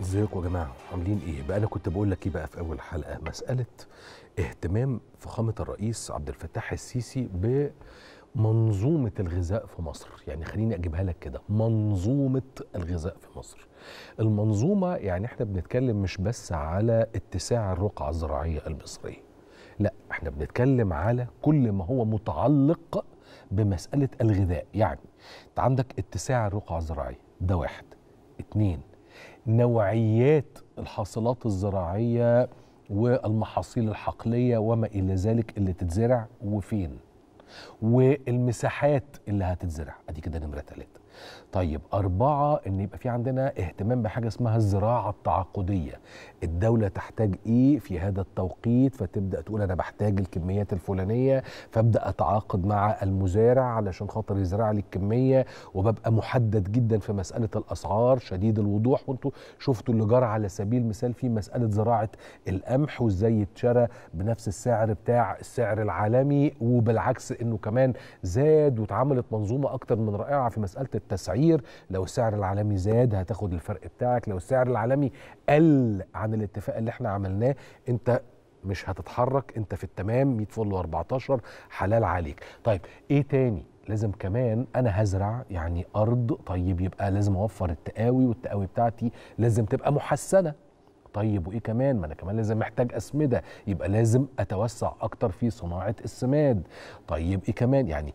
ازيكم يا جماعه عاملين ايه بقى انا كنت بقول لك ايه بقى في اول حلقه مساله اهتمام فخامه الرئيس عبد الفتاح السيسي بمنظومه الغذاء في مصر يعني خليني اجيبها لك كده منظومه الغذاء في مصر المنظومه يعني احنا بنتكلم مش بس على اتساع الرقعه الزراعيه المصريه لا احنا بنتكلم على كل ما هو متعلق بمساله الغذاء يعني انت عندك اتساع الرقعه الزراعيه ده واحد اتنين نوعيات الحاصلات الزراعيه والمحاصيل الحقليه وما الى ذلك اللي تتزرع وفين والمساحات اللي هتتزرع ادي كده نمره ثلاثه طيب أربعة إن يبقى في عندنا اهتمام بحاجة اسمها الزراعة التعاقدية الدولة تحتاج إيه في هذا التوقيت فتبدأ تقول أنا بحتاج الكميات الفلانية فأبدأ أتعاقد مع المزارع علشان خاطر يزرع لي الكمية وببقى محدد جدا في مسألة الأسعار شديد الوضوح وأنتوا شفتوا اللي جرى على سبيل المثال في مسألة زراعة القمح وإزاي يتشرى بنفس السعر بتاع السعر العالمي وبالعكس إنه كمان زاد واتعملت منظومة أكتر من رائعة في مسألة التسعير لو السعر العالمي زاد هتاخد الفرق بتاعك لو السعر العالمي قل عن الاتفاق اللي احنا عملناه انت مش هتتحرك انت في التمام 100 فل و14 حلال عليك طيب ايه تاني لازم كمان انا هزرع يعني ارض طيب يبقى لازم اوفر التقاوي والتقاوي بتاعتي لازم تبقى محسنه طيب وايه كمان ما انا كمان لازم محتاج اسمده يبقى لازم اتوسع اكتر في صناعه السماد طيب ايه كمان يعني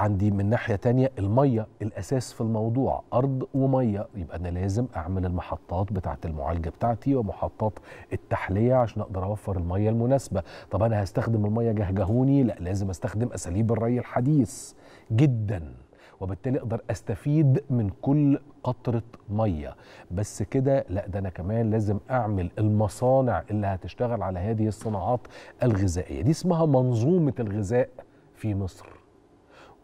عندي من ناحية تانية المية الأساس في الموضوع أرض ومية يبقى أنا لازم أعمل المحطات بتاعة المعالجة بتاعتي ومحطات التحلية عشان أقدر أوفر المية المناسبة طب أنا هستخدم المية جهجهوني لا لازم أستخدم أساليب الري الحديث جدا وبالتالي اقدر استفيد من كل قطره ميه بس كده لا ده انا كمان لازم اعمل المصانع اللي هتشتغل على هذه الصناعات الغذائيه دي اسمها منظومه الغذاء في مصر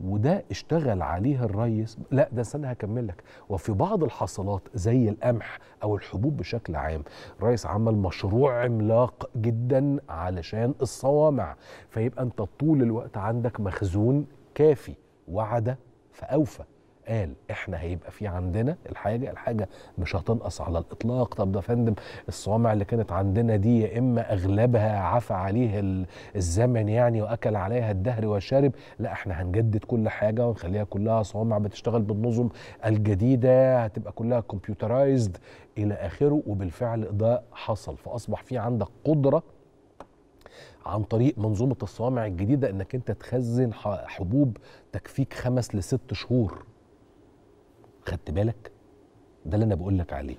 وده اشتغل عليها الريس لا ده استنى هكمل لك وفي بعض الحصلات زي القمح او الحبوب بشكل عام الريس عمل مشروع عملاق جدا علشان الصوامع فيبقى انت طول الوقت عندك مخزون كافي وعد فاوفى قال احنا هيبقى في عندنا الحاجه الحاجه مش هتنقص على الاطلاق طب ده فندم الصوامع اللي كانت عندنا دي يا اما اغلبها عفى عليه الزمن يعني واكل عليها الدهر والشارب لا احنا هنجدد كل حاجه ونخليها كلها صوامع بتشتغل بالنظم الجديده هتبقى كلها كمبيوترايزد الى اخره وبالفعل ده حصل فاصبح في عندك قدره عن طريق منظومه الصوامع الجديده انك انت تخزن حبوب تكفيك خمس لست شهور خدت بالك ده اللي انا بقول لك عليه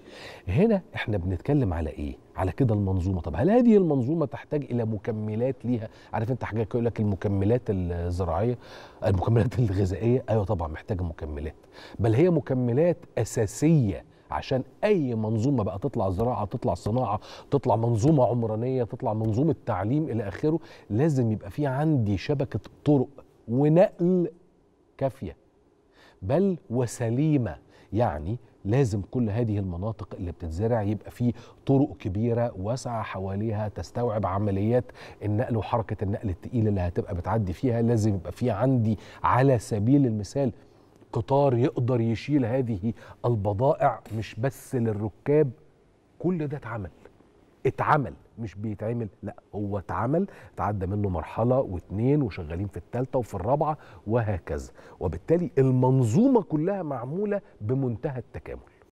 هنا احنا بنتكلم على ايه على كده المنظومه طب هل هذه المنظومه تحتاج الى مكملات ليها عارف انت حاجه يقول لك المكملات الزراعيه المكملات الغذائيه ايوه طبعا محتاجه مكملات بل هي مكملات اساسيه عشان اي منظومه بقى تطلع زراعه تطلع صناعه تطلع منظومه عمرانيه تطلع منظومه تعليم الى اخره لازم يبقى في عندي شبكه طرق ونقل كافيه بل وسليمه يعني لازم كل هذه المناطق اللي بتتزرع يبقى في طرق كبيره واسعه حواليها تستوعب عمليات النقل وحركه النقل الثقيله اللي هتبقى بتعدي فيها لازم يبقى في عندي على سبيل المثال قطار يقدر يشيل هذه البضائع مش بس للركاب كل ده اتعمل اتعمل مش بيتعمل لا هو اتعمل اتعدى منه مرحله واثنين وشغالين في الثالثه وفي الرابعه وهكذا وبالتالي المنظومه كلها معموله بمنتهى التكامل